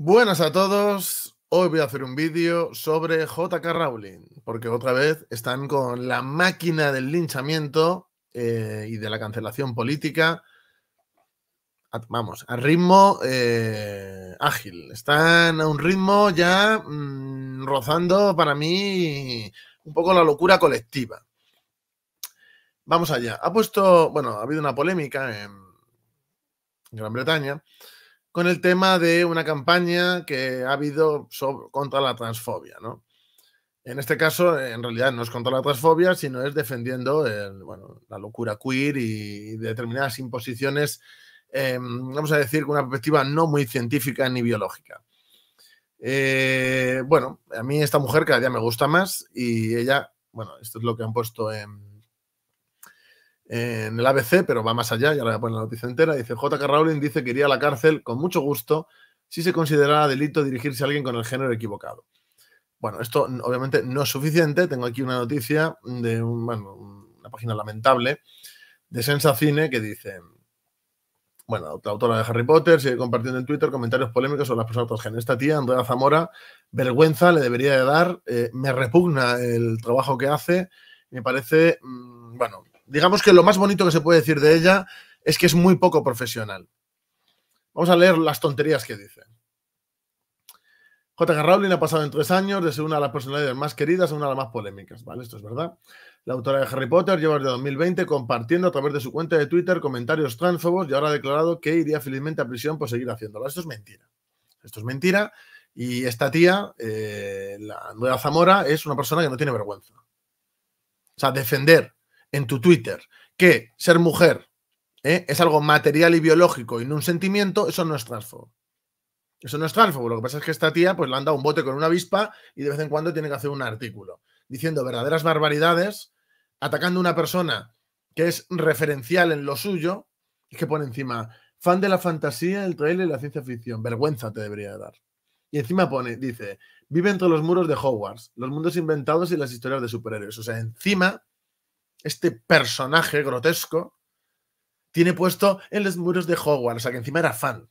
Buenas a todos. Hoy voy a hacer un vídeo sobre JK Rowling, porque otra vez están con la máquina del linchamiento eh, y de la cancelación política. vamos, a ritmo eh, ágil. Están a un ritmo ya mm, rozando para mí un poco la locura colectiva. Vamos allá. Ha puesto, bueno, ha habido una polémica en Gran Bretaña con el tema de una campaña que ha habido contra la transfobia, ¿no? En este caso, en realidad no es contra la transfobia, sino es defendiendo la locura queer y determinadas imposiciones, em, vamos a decir, con una perspectiva no muy científica ni biológica. Eh, bueno, a mí esta mujer cada día me gusta más y ella, bueno, esto es lo que han puesto en, en el ABC, pero va más allá, ya lo voy a poner la noticia entera, dice J.K. Rowling dice que iría a la cárcel con mucho gusto si se considerara delito dirigirse a alguien con el género equivocado. Bueno, esto obviamente no es suficiente, tengo aquí una noticia de una página lamentable de Cine que dice, bueno, la autora de Harry Potter sigue compartiendo en Twitter comentarios polémicos sobre las personas transgénero. Esta tía, Andrea Zamora, vergüenza le debería de dar, eh, me repugna el trabajo que hace, me parece, mm, bueno, digamos que lo más bonito que se puede decir de ella es que es muy poco profesional. Vamos a leer las tonterías que dice. J.K. Rowling ha pasado en tres años de ser una de las personalidades más queridas a una de las más polémicas, ¿vale? Esto es verdad. La autora de Harry Potter lleva desde 2020 compartiendo a través de su cuenta de Twitter comentarios transfobos y ahora ha declarado que iría felizmente a prisión por seguir haciéndolo. Esto es mentira. Esto es mentira. Y esta tía, eh, la nueva Zamora, es una persona que no tiene vergüenza. O sea, defender en tu Twitter que ser mujer ¿eh? es algo material y biológico y no un sentimiento, eso no es transfobo. Eso no es transfobo. Lo que pasa es que esta tía pues, le han dado un bote con una avispa y de vez en cuando tiene que hacer un artículo diciendo verdaderas barbaridades, atacando a una persona que es referencial en lo suyo y que pone encima fan de la fantasía, el trailer y la ciencia ficción. Vergüenza te debería dar. Y encima pone, dice, vive entre los muros de Hogwarts, los mundos inventados y las historias de superhéroes. O sea, encima este personaje grotesco, tiene puesto en los muros de Hogwarts, o sea que encima era fan.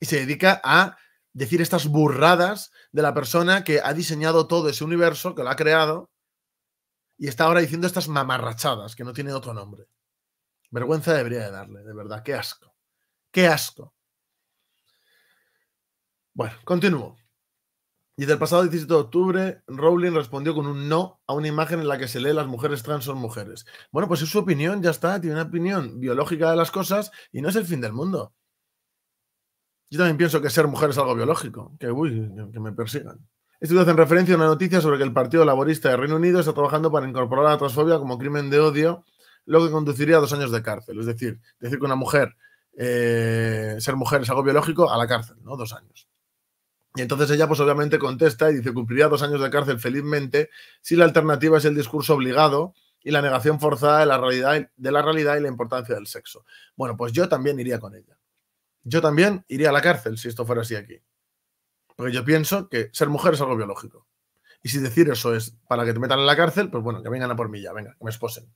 Y se dedica a decir estas burradas de la persona que ha diseñado todo ese universo, que lo ha creado, y está ahora diciendo estas mamarrachadas, que no tiene otro nombre. Vergüenza debería de darle, de verdad, qué asco. Qué asco. Bueno, continúo. Y el pasado 17 de octubre, Rowling respondió con un no a una imagen en la que se lee las mujeres trans son mujeres. Bueno, pues es su opinión, ya está, tiene una opinión biológica de las cosas y no es el fin del mundo. Yo también pienso que ser mujer es algo biológico, que, uy, que me persigan. Esto hace referencia a una noticia sobre que el Partido Laborista de Reino Unido está trabajando para incorporar la transfobia como crimen de odio, lo que conduciría a dos años de cárcel. Es decir, decir que una mujer, eh, ser mujer es algo biológico, a la cárcel, ¿no? Dos años. Y entonces ella, pues obviamente contesta y dice, cumpliría dos años de cárcel felizmente si la alternativa es el discurso obligado y la negación forzada de la realidad, de la realidad y la importancia del sexo. Bueno, pues yo también iría con ella. Yo también iría a la cárcel si esto fuera así aquí. Porque yo pienso que ser mujer es algo biológico. Y si decir eso es para que te metan en la cárcel, pues bueno, que vengan a por mí ya, venga, que me esposen.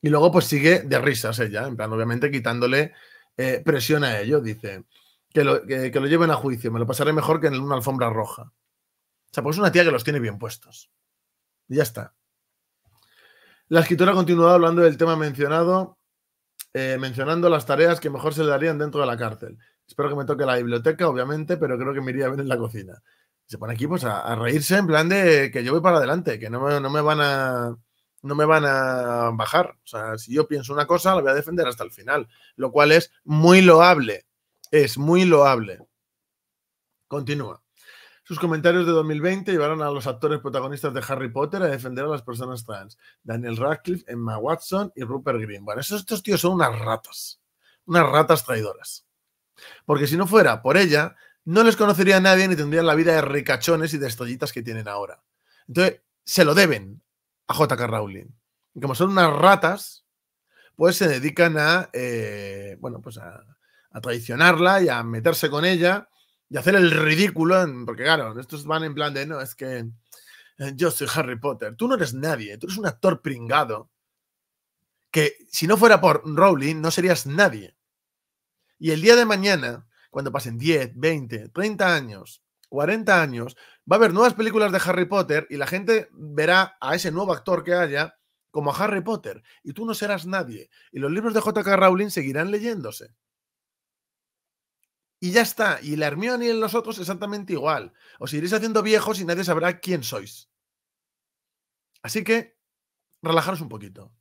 Y luego pues sigue de risas ella, en plan, obviamente quitándole eh, presión a ello. Dice, que lo, lleven a juicio. Me lo pasaré mejor que en una alfombra roja. O sea, pues es una tía que los tiene bien puestos. Y ya está. La escritora ha continuado hablando del tema mencionado, eh, mencionando las tareas que mejor se le darían dentro de la cárcel. Espero que me toque la biblioteca, obviamente, pero creo que me iría bien en la cocina. Se pone aquí pues, a, reírse en plan de que yo voy para adelante, que no me, no me van a no me van a bajar. O sea, si yo pienso una cosa, la voy a defender hasta el final, lo cual es muy loable es muy loable. Continúa. Sus comentarios de 2020 llevaron a los actores protagonistas de Harry Potter a defender a las personas trans. Daniel Radcliffe, Emma Watson y Rupert Green. Bueno, esos, estos tíos son unas ratas. Unas ratas traidoras. Porque si no fuera por ella, no les conocería nadie ni tendrían la vida de ricachones y de estrellitas que tienen ahora. Entonces, se lo deben a J.K. Rowling. Y como son unas ratas, pues se dedican a, eh, bueno, pues a, a traicionarla y a meterse con ella y hacer el ridículo, porque claro, estos van en plan de, no, es que eh, yo soy Harry Potter, tú no eres nadie, tú eres un actor pringado, que si no fuera por Rowling no serías nadie. Y el día de mañana, cuando pasen 10, 20, 30 años, 40 años, va a haber nuevas películas de Harry Potter y la gente verá a ese nuevo actor que haya como a Harry Potter, y tú no serás nadie, y los libros de JK Rowling seguirán leyéndose. Y ya está. Y la Hermione y los otros exactamente igual. Os iréis haciendo viejos y nadie sabrá quién sois. Así que, relajaros un poquito.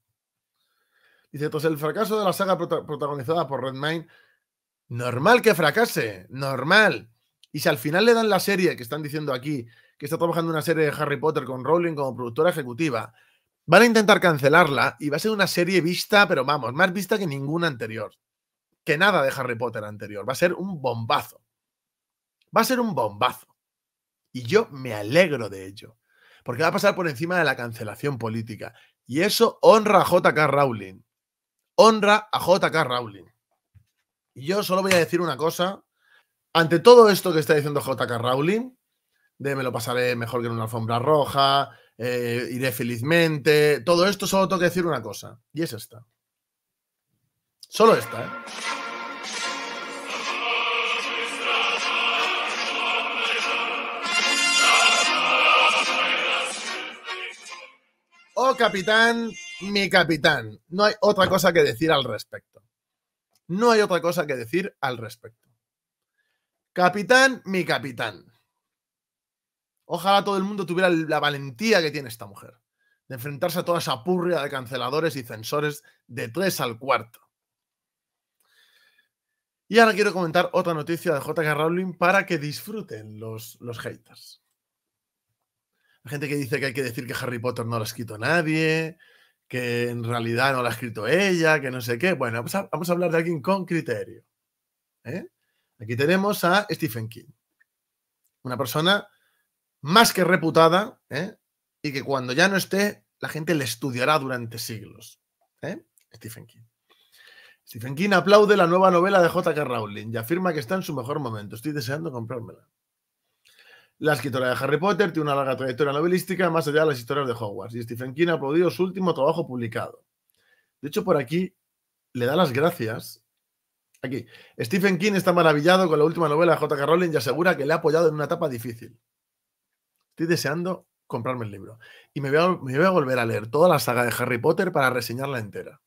Dice, entonces, el fracaso de la saga protagonizada por Redmine, normal que fracase, normal. Y si al final le dan la serie que están diciendo aquí, que está trabajando una serie de Harry Potter con Rowling como productora ejecutiva, van a intentar cancelarla y va a ser una serie vista, pero vamos, más vista que ninguna anterior que nada de Harry Potter anterior. Va a ser un bombazo. Va a ser un bombazo. Y yo me alegro de ello. Porque va a pasar por encima de la cancelación política. Y eso honra a JK Rowling. Honra a JK Rowling. Y yo solo voy a decir una cosa. Ante todo esto que está diciendo JK Rowling, de me lo pasaré mejor que en una alfombra roja, eh, iré felizmente, todo esto solo tengo que decir una cosa. Y es esta. Solo esta, ¿eh? Oh, capitán, mi capitán. No hay otra cosa que decir al respecto. No hay otra cosa que decir al respecto. Capitán, mi capitán. Ojalá todo el mundo tuviera la valentía que tiene esta mujer de enfrentarse a toda esa purria de canceladores y censores de tres al cuarto. Y ahora quiero comentar otra noticia de JK Rowling para que disfruten los, los haters. La gente que dice que hay que decir que Harry Potter no lo ha escrito nadie, que en realidad no lo ha escrito ella, que no sé qué. Bueno, pues vamos a hablar de alguien con criterio. ¿eh? Aquí tenemos a Stephen King, una persona más que reputada ¿eh? y que cuando ya no esté, la gente le estudiará durante siglos. ¿eh? Stephen King. Stephen King aplaude la nueva novela de J.K. Rowling y afirma que está en su mejor momento. Estoy deseando comprármela. La escritora de Harry Potter tiene una larga trayectoria novelística más allá de las historias de Hogwarts y Stephen King ha aplaudido su último trabajo publicado. De hecho, por aquí le da las gracias. Aquí, Stephen King está maravillado con la última novela de J.K. Rowling y asegura que le ha apoyado en una etapa difícil. Estoy deseando comprarme el libro y me voy a, me voy a volver a leer toda la saga de Harry Potter para reseñarla entera.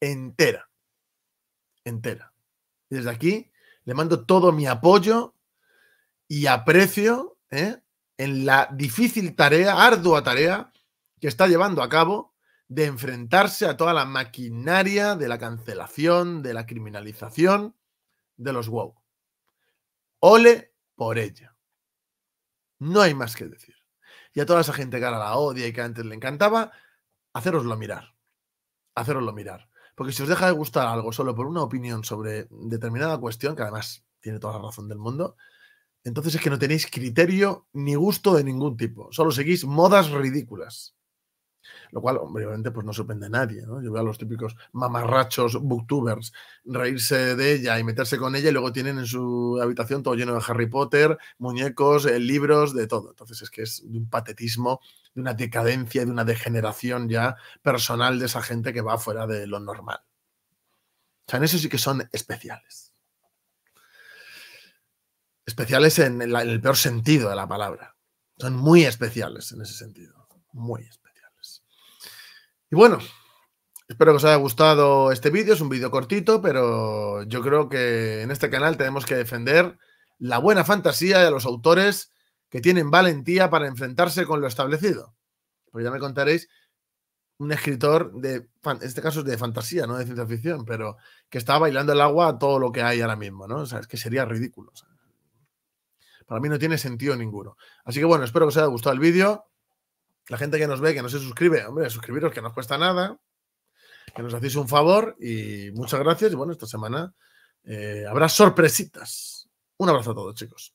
Entera entera. Y desde aquí le mando todo mi apoyo y aprecio ¿eh? en la difícil tarea, ardua tarea que está llevando a cabo de enfrentarse a toda la maquinaria de la cancelación, de la criminalización de los wow. Ole por ella. No hay más que decir. Y a toda esa gente que ahora la odia y que antes le encantaba, haceroslo mirar. Haceroslo mirar. Porque si os deja de gustar algo solo por una opinión sobre determinada cuestión, que además tiene toda la razón del mundo, entonces es que no tenéis criterio ni gusto de ningún tipo. Solo seguís modas ridículas. Lo cual, obviamente, pues no sorprende a nadie. Yo veo a los típicos mamarrachos booktubers reírse de ella y meterse con ella y luego tienen en su habitación todo lleno de Harry Potter, muñecos, eh, libros, de todo. Entonces es que es de un patetismo, de una decadencia de una degeneración ya personal de esa gente que va fuera de lo normal. O sea, en eso sí que son especiales. Especiales en el, en el peor sentido de la palabra. Son muy especiales en ese sentido. Muy especiales. Y bueno, espero que os haya gustado este vídeo. Es un vídeo cortito, pero yo creo que en este canal tenemos que defender la buena fantasía de los autores que tienen valentía para enfrentarse con lo establecido. Pues ya me contaréis un escritor de, en este caso es de fantasía, no de ciencia ficción, pero que está bailando el agua a todo lo que hay ahora mismo, ¿no? O sea, es que sería ridículo. para mí no tiene sentido ninguno. Así que bueno, espero que os haya gustado el vídeo la gente que nos ve, que no se suscribe, hombre, suscribiros que no os cuesta nada, que nos hacéis un favor y muchas gracias. Y bueno, esta semana eh, habrá sorpresitas. Un abrazo a todos, chicos.